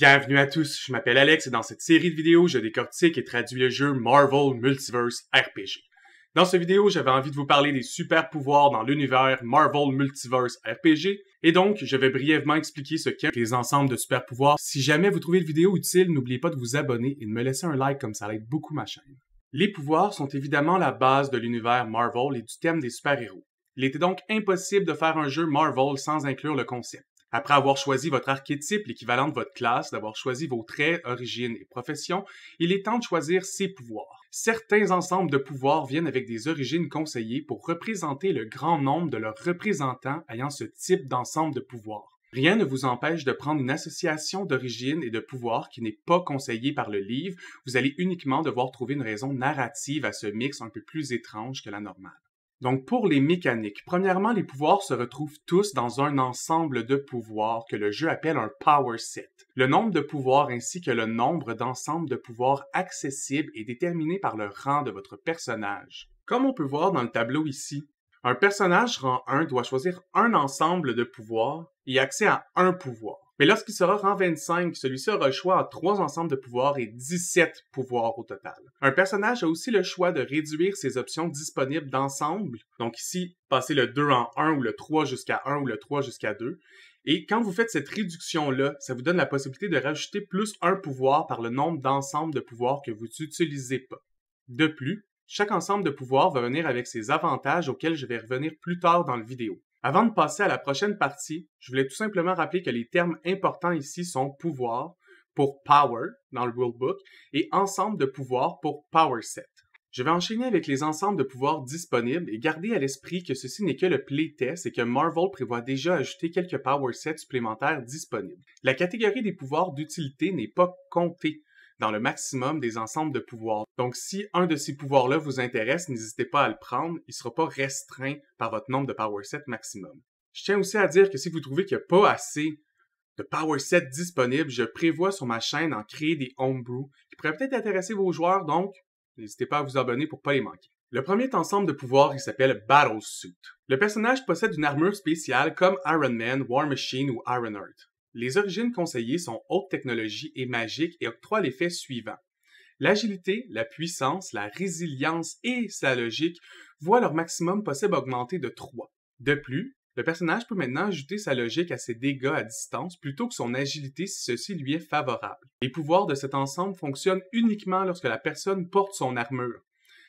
Bienvenue à tous, je m'appelle Alex et dans cette série de vidéos, je décortique et traduis le jeu Marvel Multiverse RPG. Dans cette vidéo, j'avais envie de vous parler des super pouvoirs dans l'univers Marvel Multiverse RPG, et donc je vais brièvement expliquer ce qu'est les ensembles de super pouvoirs. Si jamais vous trouvez la vidéo utile, n'oubliez pas de vous abonner et de me laisser un like comme ça aide beaucoup ma chaîne. Les pouvoirs sont évidemment la base de l'univers Marvel et du thème des super-héros. Il était donc impossible de faire un jeu Marvel sans inclure le concept. Après avoir choisi votre archétype, l'équivalent de votre classe, d'avoir choisi vos traits, origines et professions, il est temps de choisir ses pouvoirs. Certains ensembles de pouvoirs viennent avec des origines conseillées pour représenter le grand nombre de leurs représentants ayant ce type d'ensemble de pouvoirs. Rien ne vous empêche de prendre une association d'origine et de pouvoir qui n'est pas conseillée par le livre. Vous allez uniquement devoir trouver une raison narrative à ce mix un peu plus étrange que la normale. Donc pour les mécaniques, premièrement, les pouvoirs se retrouvent tous dans un ensemble de pouvoirs que le jeu appelle un power set. Le nombre de pouvoirs ainsi que le nombre d'ensembles de pouvoirs accessibles est déterminé par le rang de votre personnage. Comme on peut voir dans le tableau ici, un personnage rang 1 doit choisir un ensemble de pouvoirs et accès à un pouvoir. Mais lorsqu'il sera rang 25, celui-ci aura le choix à trois ensembles de pouvoirs et 17 pouvoirs au total. Un personnage a aussi le choix de réduire ses options disponibles d'ensemble, donc ici, passer le 2 en 1 ou le 3 jusqu'à 1 ou le 3 jusqu'à 2. Et quand vous faites cette réduction-là, ça vous donne la possibilité de rajouter plus un pouvoir par le nombre d'ensembles de pouvoirs que vous n'utilisez pas. De plus, chaque ensemble de pouvoirs va venir avec ses avantages auxquels je vais revenir plus tard dans la vidéo. Avant de passer à la prochaine partie, je voulais tout simplement rappeler que les termes importants ici sont pouvoir pour power dans le rulebook et ensemble de pouvoir pour power set. Je vais enchaîner avec les ensembles de pouvoirs disponibles et garder à l'esprit que ceci n'est que le playtest et que Marvel prévoit déjà ajouter quelques power sets supplémentaires disponibles. La catégorie des pouvoirs d'utilité n'est pas comptée, dans le maximum des ensembles de pouvoirs. Donc si un de ces pouvoirs-là vous intéresse, n'hésitez pas à le prendre, il ne sera pas restreint par votre nombre de power sets maximum. Je tiens aussi à dire que si vous trouvez qu'il n'y a pas assez de power sets disponibles, je prévois sur ma chaîne d'en créer des homebrew qui pourraient peut-être intéresser vos joueurs, donc n'hésitez pas à vous abonner pour ne pas les manquer. Le premier ensemble de pouvoirs, s'appelle Battle Suit. Le personnage possède une armure spéciale comme Iron Man, War Machine ou Iron les origines conseillées sont haute technologie et magique et octroient l'effet suivant. L'agilité, la puissance, la résilience et sa logique voient leur maximum possible augmenter de 3. De plus, le personnage peut maintenant ajouter sa logique à ses dégâts à distance plutôt que son agilité si ceci lui est favorable. Les pouvoirs de cet ensemble fonctionnent uniquement lorsque la personne porte son armure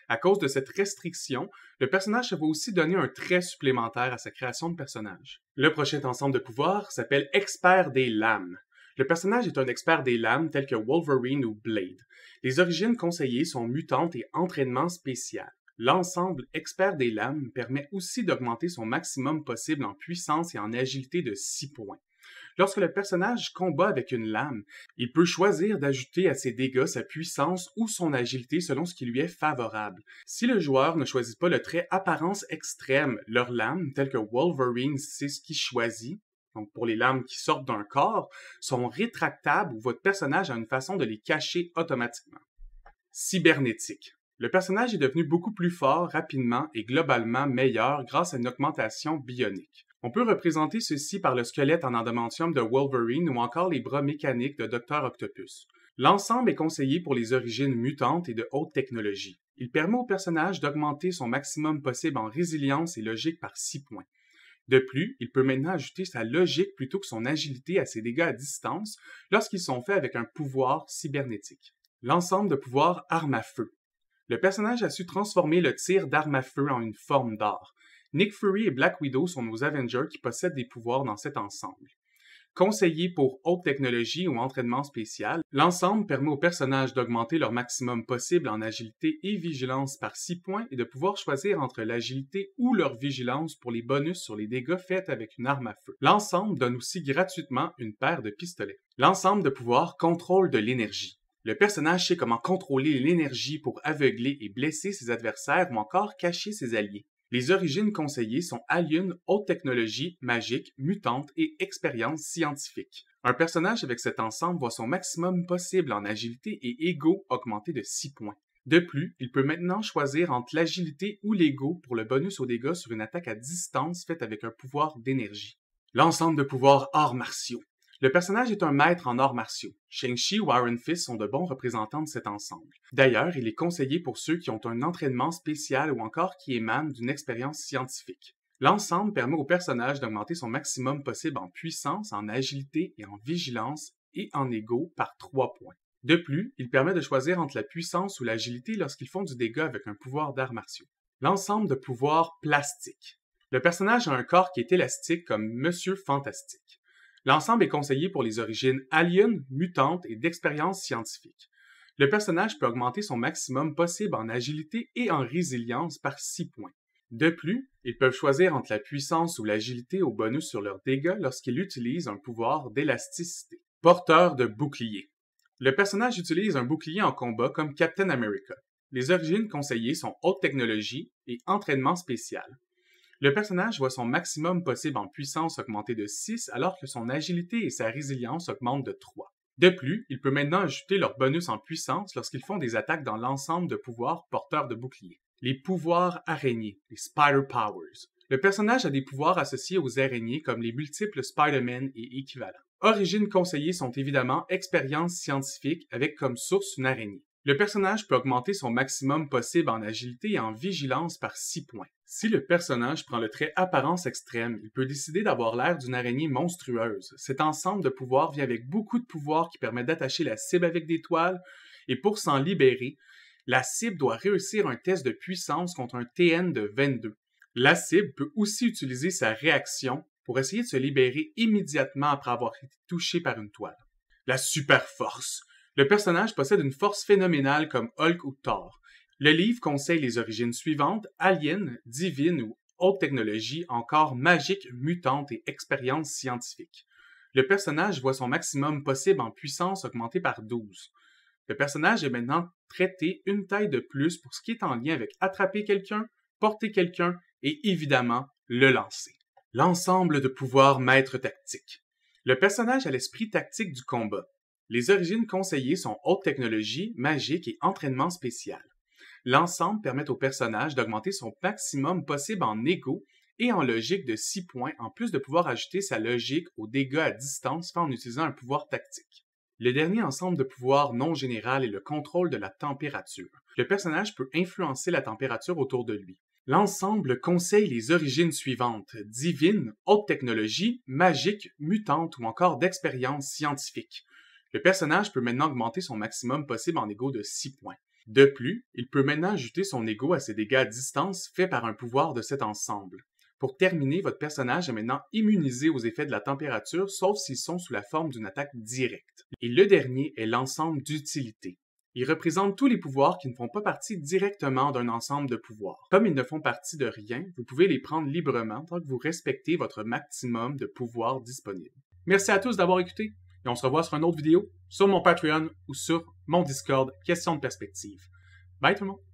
à cause de cette restriction, le personnage va aussi donner un trait supplémentaire à sa création de personnage. Le prochain ensemble de pouvoirs s'appelle Expert des lames. Le personnage est un expert des lames tel que Wolverine ou Blade. Les origines conseillées sont mutantes et entraînement spécial. L'ensemble expert des lames permet aussi d'augmenter son maximum possible en puissance et en agilité de 6 points. Lorsque le personnage combat avec une lame, il peut choisir d'ajouter à ses dégâts sa puissance ou son agilité selon ce qui lui est favorable. Si le joueur ne choisit pas le trait apparence extrême, leur lame, telles que Wolverine, c'est ce qu'il choisit, donc pour les lames qui sortent d'un corps, sont rétractables ou votre personnage a une façon de les cacher automatiquement. Cybernétique. Le personnage est devenu beaucoup plus fort rapidement et globalement meilleur grâce à une augmentation bionique. On peut représenter ceci par le squelette en adamantium de Wolverine ou encore les bras mécaniques de Dr Octopus. L'ensemble est conseillé pour les origines mutantes et de haute technologie. Il permet au personnage d'augmenter son maximum possible en résilience et logique par 6 points. De plus, il peut maintenant ajouter sa logique plutôt que son agilité à ses dégâts à distance lorsqu'ils sont faits avec un pouvoir cybernétique. L'ensemble de pouvoirs arme à feu. Le personnage a su transformer le tir d'arme à feu en une forme d'art. Nick Fury et Black Widow sont nos Avengers qui possèdent des pouvoirs dans cet ensemble. Conseillé pour haute technologie ou entraînement spécial, l'ensemble permet aux personnages d'augmenter leur maximum possible en agilité et vigilance par 6 points et de pouvoir choisir entre l'agilité ou leur vigilance pour les bonus sur les dégâts faits avec une arme à feu. L'ensemble donne aussi gratuitement une paire de pistolets. L'ensemble de pouvoirs contrôle de l'énergie. Le personnage sait comment contrôler l'énergie pour aveugler et blesser ses adversaires ou encore cacher ses alliés. Les origines conseillées sont alien, haute technologie, magique, mutante et expérience scientifique. Un personnage avec cet ensemble voit son maximum possible en agilité et égo augmenté de 6 points. De plus, il peut maintenant choisir entre l'agilité ou l'égo pour le bonus aux dégâts sur une attaque à distance faite avec un pouvoir d'énergie. L'ensemble de pouvoirs arts martiaux. Le personnage est un maître en arts martiaux. Shang-Chi ou Iron Fist sont de bons représentants de cet ensemble. D'ailleurs, il est conseillé pour ceux qui ont un entraînement spécial ou encore qui émanent d'une expérience scientifique. L'ensemble permet au personnage d'augmenter son maximum possible en puissance, en agilité et en vigilance et en égo par trois points. De plus, il permet de choisir entre la puissance ou l'agilité lorsqu'ils font du dégât avec un pouvoir d'arts martiaux. L'ensemble de pouvoirs plastiques. Le personnage a un corps qui est élastique comme Monsieur Fantastique. L'ensemble est conseillé pour les origines aliens, mutantes et d'expérience scientifiques. Le personnage peut augmenter son maximum possible en agilité et en résilience par 6 points. De plus, ils peuvent choisir entre la puissance ou l'agilité au bonus sur leurs dégâts lorsqu'ils utilisent un pouvoir d'élasticité. Porteur de bouclier. Le personnage utilise un bouclier en combat comme Captain America. Les origines conseillées sont haute technologie et entraînement spécial. Le personnage voit son maximum possible en puissance augmenter de 6 alors que son agilité et sa résilience augmentent de 3. De plus, il peut maintenant ajouter leur bonus en puissance lorsqu'ils font des attaques dans l'ensemble de pouvoirs porteurs de boucliers. Les pouvoirs araignées, les Spider Powers. Le personnage a des pouvoirs associés aux araignées comme les multiples spider men et équivalents. Origines conseillées sont évidemment expériences scientifiques avec comme source une araignée. Le personnage peut augmenter son maximum possible en agilité et en vigilance par 6 points. Si le personnage prend le trait apparence extrême, il peut décider d'avoir l'air d'une araignée monstrueuse. Cet ensemble de pouvoirs vient avec beaucoup de pouvoirs qui permettent d'attacher la cible avec des toiles, et pour s'en libérer, la cible doit réussir un test de puissance contre un TN de 22. La cible peut aussi utiliser sa réaction pour essayer de se libérer immédiatement après avoir été touchée par une toile. La super force. Le personnage possède une force phénoménale comme Hulk ou Thor. Le livre conseille les origines suivantes aliens, divines ou haute technologie, encore magique, mutante et expérience scientifique. Le personnage voit son maximum possible en puissance augmenté par 12. Le personnage est maintenant traité une taille de plus pour ce qui est en lien avec attraper quelqu'un, porter quelqu'un et évidemment le lancer. L'ensemble de pouvoirs maître tactique. Le personnage a l'esprit tactique du combat. Les origines conseillées sont haute technologie, magique et entraînement spécial. L'ensemble permet au personnage d'augmenter son maximum possible en égo et en logique de 6 points, en plus de pouvoir ajouter sa logique aux dégâts à distance en utilisant un pouvoir tactique. Le dernier ensemble de pouvoirs non général est le contrôle de la température. Le personnage peut influencer la température autour de lui. L'ensemble conseille les origines suivantes divine, haute technologie, magique, mutante ou encore d'expérience scientifique. Le personnage peut maintenant augmenter son maximum possible en égo de 6 points. De plus, il peut maintenant ajouter son ego à ses dégâts à distance faits par un pouvoir de cet ensemble. Pour terminer, votre personnage est maintenant immunisé aux effets de la température, sauf s'ils sont sous la forme d'une attaque directe. Et le dernier est l'ensemble d'utilité. Il représente tous les pouvoirs qui ne font pas partie directement d'un ensemble de pouvoirs. Comme ils ne font partie de rien, vous pouvez les prendre librement tant que vous respectez votre maximum de pouvoirs disponibles. Merci à tous d'avoir écouté. Et on se revoit sur une autre vidéo, sur mon Patreon ou sur mon Discord, question de perspective. Bye tout le monde!